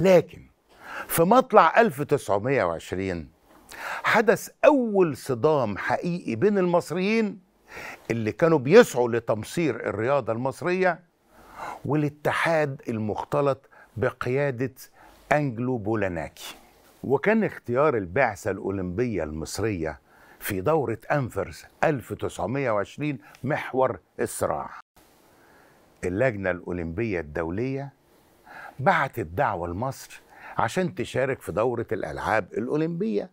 لكن في مطلع 1920 حدث أول صدام حقيقي بين المصريين اللي كانوا بيسعوا لتمصير الرياضة المصرية والاتحاد المختلط بقيادة أنجلو بولاناكي وكان اختيار البعثة الأولمبية المصرية في دورة أنفرس 1920 محور الصراع اللجنة الأولمبية الدولية بعت الدعوة لمصر عشان تشارك في دورة الألعاب الأولمبية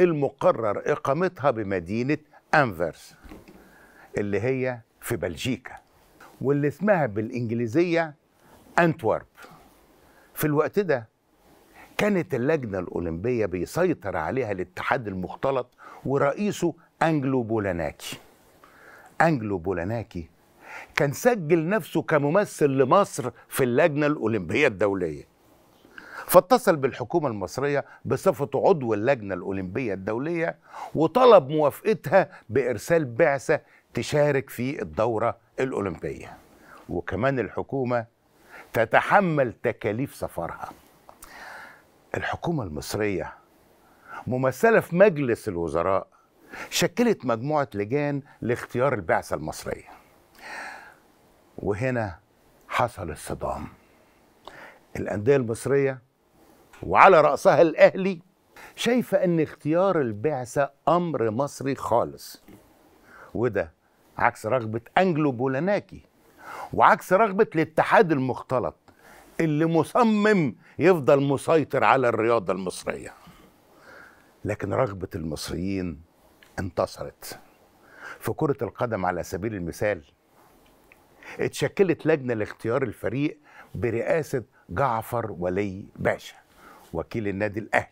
المقرر إقامتها بمدينة أنفرس اللي هي في بلجيكا واللي اسمها بالإنجليزية أنتورب في الوقت ده كانت اللجنة الأولمبية بيسيطر عليها الاتحاد المختلط ورئيسه أنجلو بولاناكي أنجلو بولاناكي كان سجل نفسه كممثل لمصر في اللجنة الأولمبية الدولية فاتصل بالحكومة المصرية بصفته عضو اللجنة الأولمبية الدولية وطلب موافقتها بإرسال بعثة تشارك في الدورة الأولمبية وكمان الحكومة تتحمل تكاليف سفرها الحكومة المصرية ممثلة في مجلس الوزراء شكلت مجموعة لجان لاختيار البعثة المصرية وهنا حصل الصدام الأندية المصرية وعلى رأسها الأهلي شايفة أن اختيار البعثة أمر مصري خالص وده عكس رغبة أنجلو بولاناكي وعكس رغبة الاتحاد المختلط اللي مصمم يفضل مسيطر على الرياضة المصرية لكن رغبة المصريين انتصرت في كرة القدم على سبيل المثال اتشكلت لجنه لاختيار الفريق برئاسه جعفر ولي باشا وكيل النادي الاهلي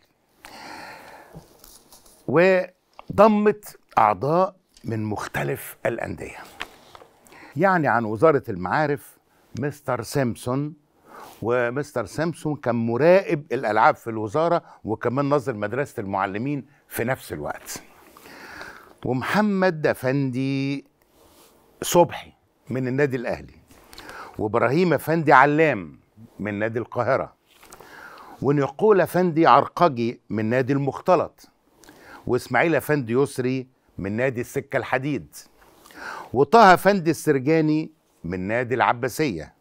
وضمت اعضاء من مختلف الانديه يعني عن وزاره المعارف مستر سيمسون ومستر سامسون كان مراقب الالعاب في الوزاره وكمان ناظر مدرسه المعلمين في نفس الوقت ومحمد افندي صبحي من النادي الاهلي وابراهيم افندي علام من نادي القاهره ونقول افندي عرقجي من نادي المختلط واسماعيل افندي يسري من نادي السكه الحديد وطه افندي السرجاني من نادي العباسيه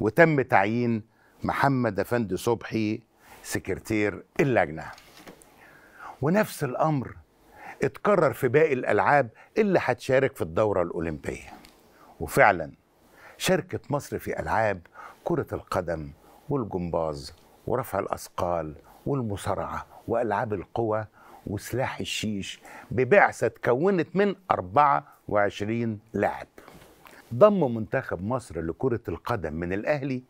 وتم تعيين محمد افندي صبحي سكرتير اللجنه ونفس الامر اتكرر في باقي الالعاب اللي هتشارك في الدوره الاولمبيه وفعلا شاركت مصر في ألعاب كرة القدم والجمباز ورفع الأثقال والمصارعة وألعاب القوى وسلاح الشيش ببعثة تكونت من 24 لاعب ضم منتخب مصر لكرة القدم من الأهلي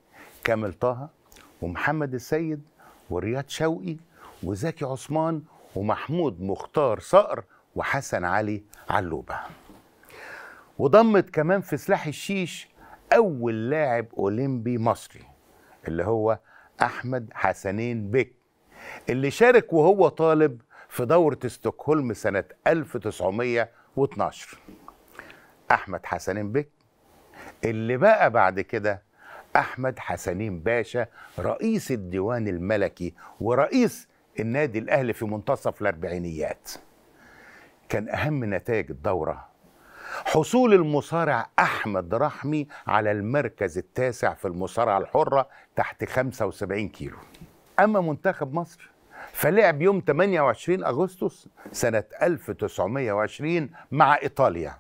كامل طه ومحمد السيد ورياض شوقي وزكي عثمان ومحمود مختار صقر وحسن علي علوبه وضمت كمان في سلاح الشيش أول لاعب أولمبي مصري اللي هو أحمد حسنين بك اللي شارك وهو طالب في دورة ستوكهولم سنة 1912 أحمد حسنين بك اللي بقى بعد كده أحمد حسنين باشا رئيس الديوان الملكي ورئيس النادي الأهلي في منتصف الأربعينيات كان أهم نتائج الدورة حصول المصارع أحمد رحمي على المركز التاسع في المصارعة الحرة تحت 75 كيلو أما منتخب مصر فلعب يوم 28 أغسطس سنة 1920 مع إيطاليا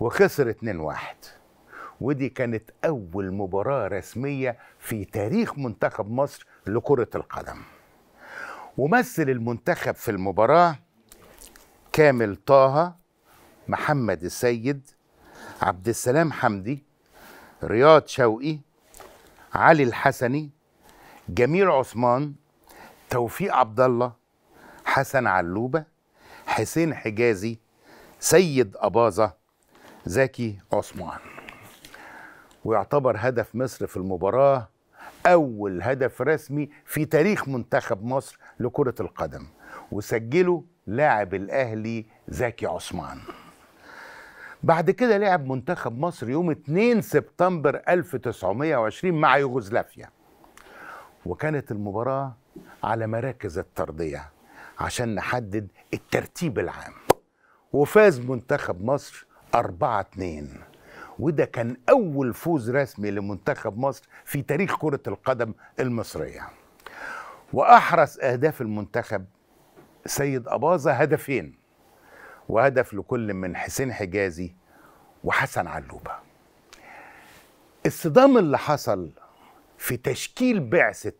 وخسر 2-1 ودي كانت أول مباراة رسمية في تاريخ منتخب مصر لكرة القدم ومثل المنتخب في المباراة كامل طه محمد السيد عبد السلام حمدي رياض شوقي علي الحسني جميل عثمان توفيق عبد الله حسن علوبه حسين حجازي سيد اباظه زكي عثمان ويعتبر هدف مصر في المباراه اول هدف رسمي في تاريخ منتخب مصر لكره القدم وسجله لاعب الاهلي زكي عثمان بعد كده لعب منتخب مصر يوم 2 سبتمبر 1920 مع يوغوسلافيا وكانت المباراة على مراكز الترضية عشان نحدد الترتيب العام وفاز منتخب مصر 4 2 وده كان أول فوز رسمي لمنتخب مصر في تاريخ كرة القدم المصرية وأحرز أهداف المنتخب سيد أباظة هدفين وهدف لكل من حسين حجازي وحسن علوبة الصدام اللي حصل في تشكيل بعثة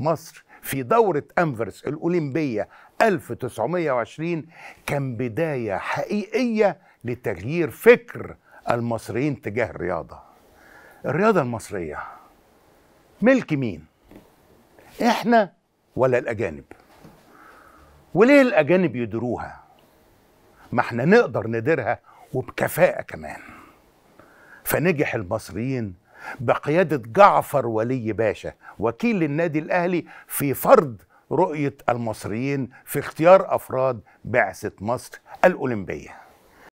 مصر في دورة أنفرس الأولمبية 1920 كان بداية حقيقية لتغيير فكر المصريين تجاه الرياضة الرياضة المصرية ملك مين؟ إحنا ولا الأجانب؟ وليه الأجانب يدروها؟ ما احنا نقدر نديرها وبكفاءة كمان فنجح المصريين بقيادة جعفر ولي باشا وكيل النادي الأهلي في فرض رؤية المصريين في اختيار أفراد بعثة مصر الأولمبية